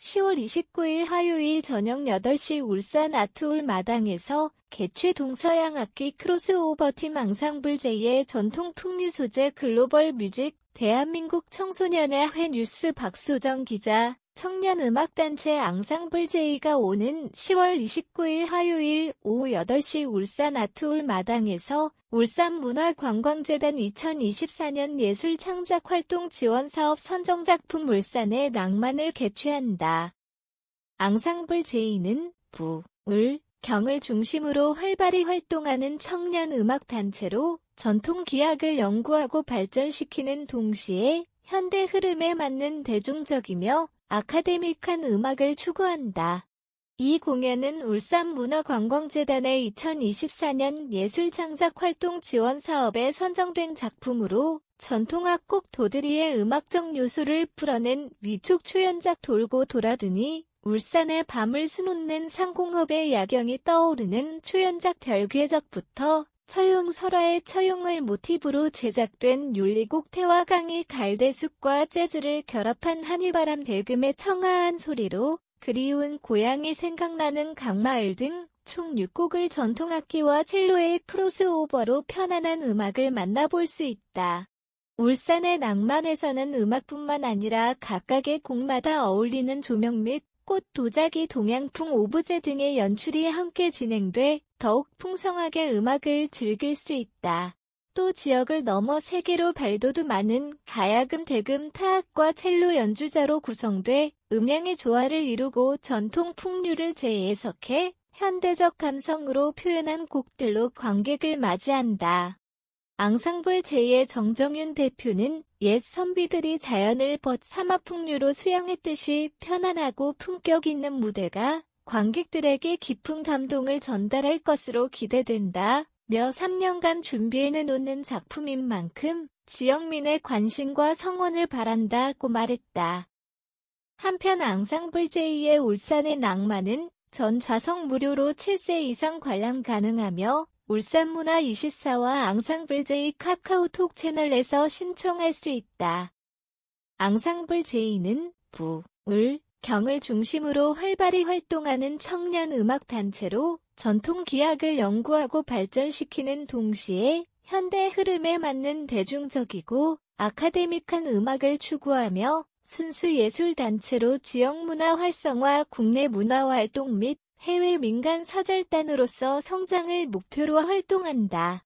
10월 29일 화요일 저녁 8시 울산 아트홀 마당에서 개최 동서양 악기 크로스오버 팀 앙상블 제의 전통 풍류 소재 글로벌 뮤직 대한민국 청소년의 회 뉴스 박수정 기자, 청년음악단체 앙상블 제이가 오는 10월 29일 화요일 오후 8시 울산 아트홀 마당에서 울산문화관광재단 2024년 예술창작활동 지원사업 선정작품 울산의 낭만을 개최한다. 앙상블 제이는 부, 울, 경을 중심으로 활발히 활동하는 청년음악단체로 전통 기학을 연구하고 발전시키는 동시에 현대 흐름에 맞는 대중적이며 아카데믹한 음악을 추구한다. 이 공연은 울산문화관광재단의 2024년 예술창작활동 지원 사업에 선정된 작품으로 전통악곡 도드리의 음악적 요소를 풀어낸 위촉 초연작 돌고 돌아드니 울산의 밤을 수놓는 상공업의 야경이 떠오르는 초연작 별괴적부터 서용 설화의 처용을 모티브로 제작된 윤리곡 태화강이 갈대숲과 재즈를 결합한 한일바람 대금의 청아한 소리로 그리운 고향이 생각나는 강마을 등 총 6곡을 전통악기와 첼로의 크로스오버로 편안한 음악을 만나볼 수 있다. 울산의 낭만에서는 음악뿐만 아니라 각각의 곡마다 어울리는 조명 및 꽃, 도자기, 동양풍 오브제 등의 연출이 함께 진행돼 더욱 풍성하게 음악을 즐길 수 있다. 또 지역을 넘어 세계로 발돋움 많은 가야금, 대금, 타악과 첼로 연주자로 구성돼 음향의 조화를 이루고 전통 풍류를 재해석해 현대적 감성으로 표현한 곡들로 관객을 맞이한다. 앙상블 제의 정정윤 대표는 옛 선비들이 자연을 벗 삼아 풍류로 수양했듯이 편안하고 품격 있는 무대가 관객들에게 깊은 감동을 전달할 것으로 기대된다. 며 3년간 준비해 놓는 작품인 만큼 지역민의 관심과 성원을 바란다고 말했다. 한편 앙상블 제의 울산의 낭만은 전 좌석 무료로 7세 이상 관람 가능하며 울산문화24와 앙상블제이 카카오톡 채널에서 신청할 수 있다. 앙상블제이는 부, 울, 경을 중심으로 활발히 활동하는 청년 음악 단체로 전통 기악을 연구하고 발전시키는 동시에 현대 흐름에 맞는 대중적이고 아카데믹한 음악을 추구하며 순수 예술 단체로 지역 문화 활성화, 국내 문화 활동 및 해외 민간 사절단으로서 성장을 목표로 활동한다.